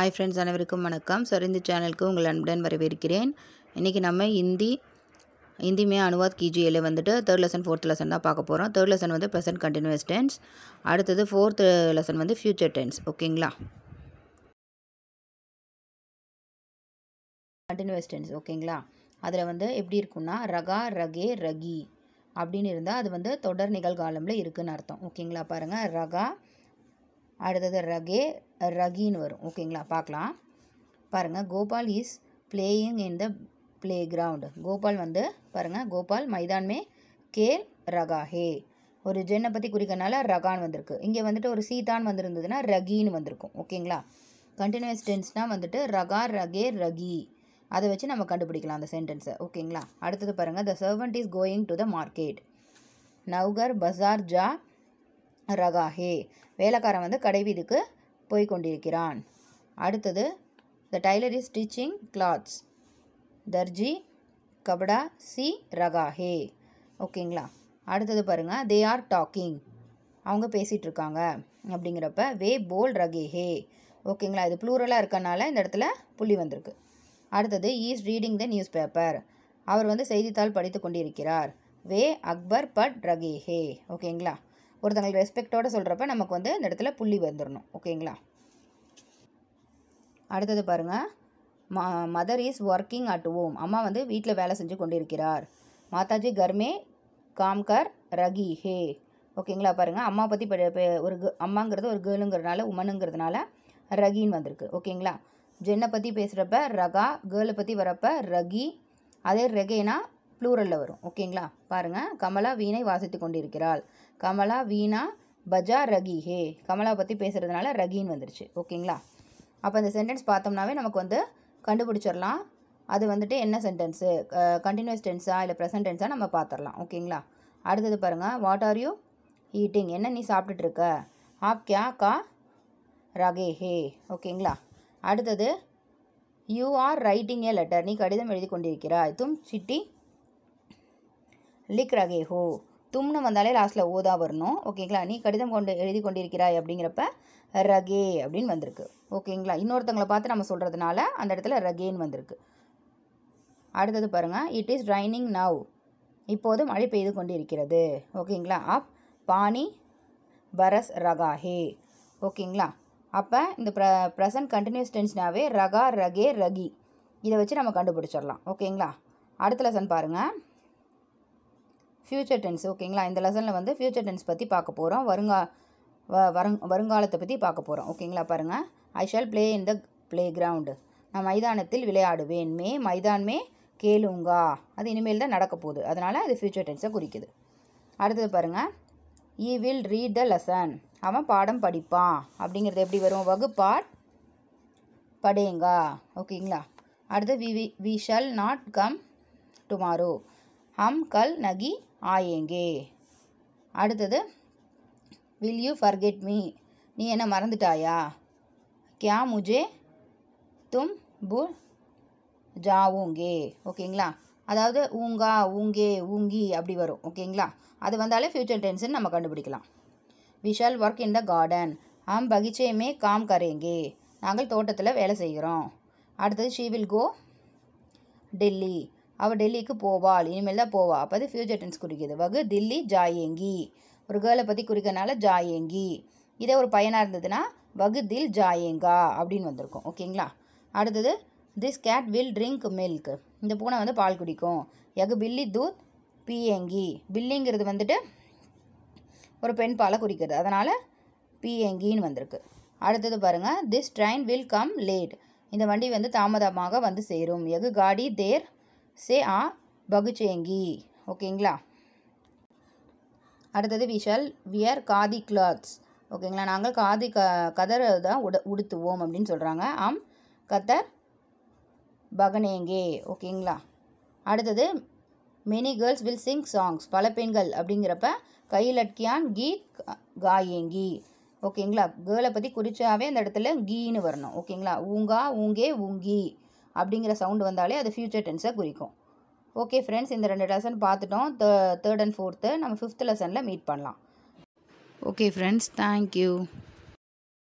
hi friends அனைவருக்கும் வணக்கம் சரிந்து சேனலுக்கு உங்கள் அன்புடன் வரவேற்கிறேன் இன்றைக்கி நம்ம ஹிந்தி ஹிந்திமே அனுவாத் கிஜியில் வந்துட்டு தேர்ட் லெசன் ஃபோர்த் லெசன் தான் பார்க்க போகிறோம் தேர்ட் லெசன் வந்து ப்ரெசன்ட் கண்டினியூஸ் டென்ஸ் அடுத்தது ஃபோர்த்து லெசன் வந்து ஃப்யூச்சர் டென்ஸ் ஓகேங்களா கண்டினியூஸ் டென்ஸ் ஓகேங்களா அதில் வந்து எப்படி இருக்குன்னா ரகா ரகே ரகி அப்படின்னு இருந்தால் அது வந்து தொடர் நிகழ்காலமில் இருக்குதுன்னு அர்த்தம் ஓகேங்களா பாருங்கள் ரகா அடுத்தது ரகே ரகின்னு வரும் ஓகேங்களா பார்க்கலாம் பாருங்கள் Gopal is playing in the playground Gopal வந்து பாருங்கள் கோபால் மைதான்மே கேல் ரகா ஹே ஒரு ஜென்னை பற்றி குறிக்கிறனால ரகான் வந்திருக்கு இங்கே வந்துட்டு ஒரு சீதான் வந்திருந்ததுன்னா ரகின்னு வந்திருக்கும் ஓகேங்களா கண்டினியூஸ் டென்ஸ்னால் வந்துட்டு ரகா ரகே ரகி அதை வச்சு நம்ம கண்டுபிடிக்கலாம் அந்த சென்டென்ஸை ஓகேங்களா அடுத்தது பாருங்கள் the servant is going to the market நவ்கர் பசார் ஜா ரகாஹே வேலைக்காரன் வந்து கடைவீதிக்கு போய் கொண்டிருக்கிறான் அடுத்தது the tailor is stitching clothes தர்ஜி கபடா சி ரகாஹே ஓகேங்களா அடுத்தது பாருங்கள் தே ஆர் டாக்கிங் அவங்க பேசிகிட்ருக்காங்க அப்படிங்கிறப்ப வே போல் ரகேஹே ஓகேங்களா இது ப்ளூரலாக இருக்கனால இந்த இடத்துல புள்ளி வந்திருக்கு அடுத்தது is reading the newspaper அவர் வந்து செய்தித்தாள் படித்து கொண்டிருக்கிறார் வே அக்பர் பட் ரகேஹே ஓகேங்களா ஒருத்தங்களுக்கு ரெஸ்பெக்டோடு சொல்கிறப்ப நமக்கு வந்து இந்த இடத்துல புள்ளி வந்துடணும் ஓகேங்களா அடுத்தது பாருங்கள் ம mother is working at home அம்மா வந்து வீட்டில் வேலை செஞ்சு கொண்டிருக்கிறார் மாதாஜி கர்மே காம்கர் ரகி ஹே ஓகேங்களா பாருங்கள் அம்மா பற்றி ஒரு அம்மாங்கிறது ஒரு கேர்ளுங்கிறதுனால உமனுங்கிறதுனால ரகின்னு வந்திருக்கு ஓகேங்களா ஜென்னை பற்றி பேசுகிறப்ப ரகா கேர்ளை பற்றி வரப்போ ரகி அதே ரெகேனா ப்ளூரலில் வரும் ஓகேங்களா பாருங்கள் கமலா வீணை வாசித்து கொண்டிருக்கிறாள் கமலா வீணா பஜா ரகி ஹே கமலா பற்றி பேசுகிறதுனால ரகின்னு வந்துருச்சு ஓகேங்களா அப்போ இந்த சென்டென்ஸ் பார்த்தோம்னாவே நமக்கு வந்து கண்டுபிடிச்சிடலாம் அது வந்துட்டு என்ன சென்டென்ஸு கண்டினியூஸ் டென்ஸா இல்லை ப்ரெசன்ட் டென்ஸாக நம்ம பார்த்துடலாம் ஓகேங்களா அடுத்தது பாருங்கள் வாட் ஆர் யூ ஈட்டிங் என்ன நீ இருக்க ஆப் கியா கா ரகே ஹே ஓகேங்களா அடுத்தது you are writing a letter நீ கடிதம் எழுதி கொண்டிருக்கிறாய் தும் சிட்டி லிக் ரகே ஹோ தும்னு வந்தாலே லாஸ்ட்டில் ஓதா வரணும் ஓகேங்களா நீ கடிதம் கொண்டு எழுதி கொண்டிருக்கிறாய் அப்படிங்கிறப்ப ரகே அப்படின்னு வந்திருக்கு ஓகேங்களா இன்னொருத்தங்களை பார்த்து நம்ம சொல்கிறதுனால அந்த இடத்துல ரகேன்னு வந்திருக்கு அடுத்தது பாருங்கள் இட் இஸ் ரைனிங் நவ் இப்போது மழை பெய்து கொண்டு இருக்கிறது ஓகேங்களா அப் பானி பரஸ் ரகாஹே ஓகேங்களா அப்போ இந்த ப்ர ப்ரெசன்ட் கண்டினியூஸ் டென்ஸ்னாவே ரகா ரகே ரகி இதை வச்சு நம்ம கண்டுபிடிச்சிடலாம் ஓகேங்களா அடுத்த லெசன் பாருங்கள் ஃப்யூச்சர் டென்ஸ் ஓகேங்களா இந்த லெசனில் வந்து ஃப்யூச்சர் டென்ஸ் பற்றி பார்க்க போகிறோம் வருங்கா வருங் வருங்காலத்தை பற்றி பார்க்க போகிறோம் ஓகேங்களா பாருங்கள் I shall play in the playground நான் மைதானத்தில் விளையாடுவேன் மே மைதான்மே கேளுங்கா அது இனிமேல் தான் நடக்க போகுது அதனால் அது ஃப்யூச்சர் டென்ஸை குறிக்குது அடுத்தது பாருங்கள் he will read the lesson அவன் பாடம் படிப்பான் அப்படிங்கிறது எப்படி வரும் வகுப்பாட் படேங்கா ஓகேங்களா அடுத்து we we shall not come tomorrow ஹம் கல் நகி ஆயேங்கே அடுத்தது வில் யூ ஃபர்கெட் மீ நீ என்ன மறந்துட்டாயா கியா முஜே தும் பு ஜாவுங்கே ஓகேங்களா அதாவது ஊங்கா ஊங்கே ஊங்கி அப்படி வரும் ஓகேங்களா அது வந்தாலே ஃப்யூச்சர் டென்ஸ்னு நம்ம கண்டுபிடிக்கலாம் we shall work in the garden ஹம் பகிச்சையுமே காம் கரேங்கே நாங்கள் தோட்டத்தில் வேலை செய்கிறோம் அடுத்தது ஷீ வில் கோ டெல்லி அவள் டெல்லிக்கு போவாள் இனிமேல் தான் போவாள் அப்போ அது ஃபியூச்சர் டென்ஸ் குறிக்கிது வகு தில்லி ஜாயேங்கி ஒரு கேர்ளை பற்றி குறிக்கிறனால ஜாயேங்கி இதே ஒரு பையனாக இருந்ததுன்னா வகு தில் ஜாயேங்கா அப்படின்னு வந்திருக்கும் ஓகேங்களா அடுத்தது this cat will drink milk இந்த பூனை வந்து பால் குடிக்கும் எகு பில்லி தூத் பீயங்கி பில்லிங்கிறது வந்துட்டு ஒரு பெண் பாலை குறிக்கிறது அதனால் பீயங்கின்னு வந்திருக்கு அடுத்தது பாருங்கள் this train will come late இந்த வண்டி வந்து தாமதமாக வந்து சேரும் எகு காடி தேர் சே ஆ பகுச்சேங்கி ஓகேங்களா அடுத்தது விஷால் வியர் காதி கிளாத்ஸ் ஓகேங்களா நாங்கள் காதி க கதர் தான் உட உடுத்துவோம் அப்படின்னு சொல்கிறாங்க ஆம் கத்தர் பகனேங்கே ஓகேங்களா அடுத்தது many girls will sing songs பல பெண்கள் அப்படிங்கிறப்ப கையிலட்கியான் கீத் காயேங்கி ஓகேங்களா கேர்ளை பற்றி குறிச்சாவே அந்த இடத்துல கீன்னு வரணும் ஓகேங்களா ஊங்கா ஊங்கே ஊங்கி அப்படிங்கிற சவுண்டு வந்தாலே அது ஃப்யூச்சர் டென்ஸை குறிக்கும் ஓகே ஃப்ரெண்ட்ஸ் இந்த ரெண்டு லெசன் பார்த்துட்டோம் தேர்ட் அண்ட் ஃபோர்த்து நம்ம ஃபிஃப்த் லெசனில் மீட் பண்ணலாம் ஓகே ஃப்ரெண்ட்ஸ் தேங்க்யூ